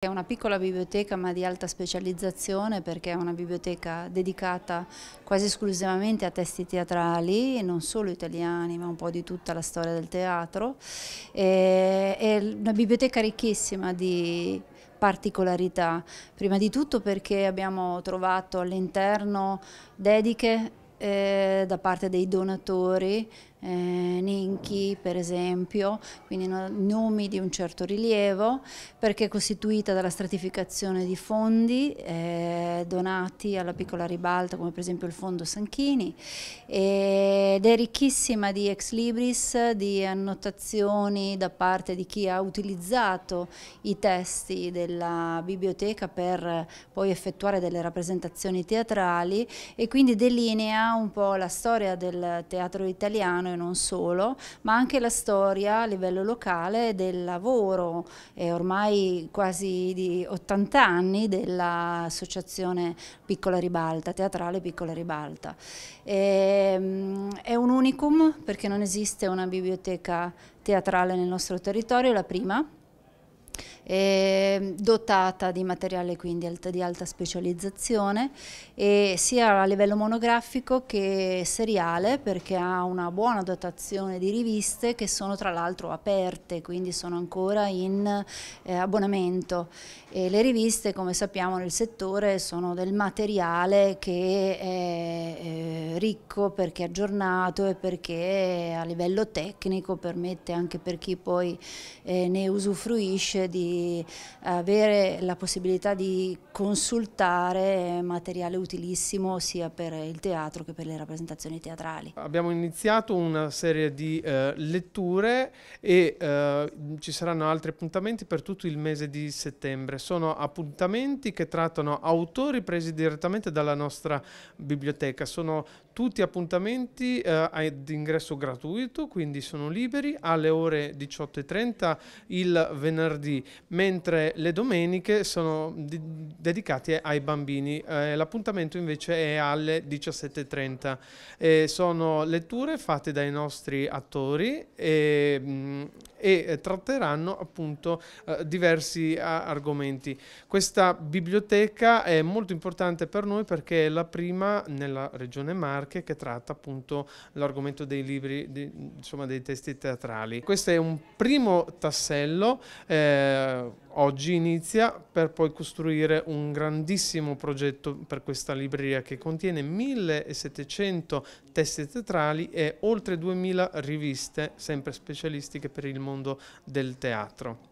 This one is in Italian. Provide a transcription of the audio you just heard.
È una piccola biblioteca ma di alta specializzazione perché è una biblioteca dedicata quasi esclusivamente a testi teatrali, non solo italiani ma un po' di tutta la storia del teatro. È una biblioteca ricchissima di particolarità, prima di tutto perché abbiamo trovato all'interno dediche eh, da parte dei donatori eh, Ninchi per esempio, quindi no, nomi di un certo rilievo, perché è costituita dalla stratificazione di fondi eh, donati alla piccola ribalta, come per esempio il fondo Sanchini, ed è ricchissima di ex libris, di annotazioni da parte di chi ha utilizzato i testi della biblioteca per poi effettuare delle rappresentazioni teatrali e quindi delinea un po' la storia del teatro italiano italiano e non solo, ma anche la storia a livello locale del lavoro, è eh, ormai quasi di 80 anni dell'associazione Piccola Ribalta, teatrale Piccola Ribalta. E, ehm, è un unicum perché non esiste una biblioteca teatrale nel nostro territorio, è la prima eh, dotata di materiale quindi alta, di alta specializzazione sia a livello monografico che seriale perché ha una buona dotazione di riviste che sono tra l'altro aperte quindi sono ancora in eh, abbonamento e le riviste come sappiamo nel settore sono del materiale che è eh, ricco perché è aggiornato e perché a livello tecnico permette anche per chi poi eh, ne usufruisce di avere la possibilità di consultare materiale utilissimo sia per il teatro che per le rappresentazioni teatrali. Abbiamo iniziato una serie di eh, letture e eh, ci saranno altri appuntamenti per tutto il mese di settembre. Sono appuntamenti che trattano autori presi direttamente dalla nostra biblioteca. Sono tutti appuntamenti eh, ad ingresso gratuito, quindi sono liberi alle ore 18.30 il venerdì mentre le domeniche sono di- dedicate ai bambini. Eh, l'appuntamento invece è alle 17.30. Eh, sono letture fatte dai nostri attori e mh, mm, e eh, tratteranno appunto eh, diversi argomenti. Questa biblioteca è molto importante per noi perché è la prima nella regione Marche che tratta appunto l'argomento dei libri, di, insomma dei testi teatrali. Questo è un primo tassello. Eh, Oggi inizia per poi costruire un grandissimo progetto per questa libreria che contiene 1700 testi teatrali e oltre 2000 riviste, sempre specialistiche per il mondo del teatro.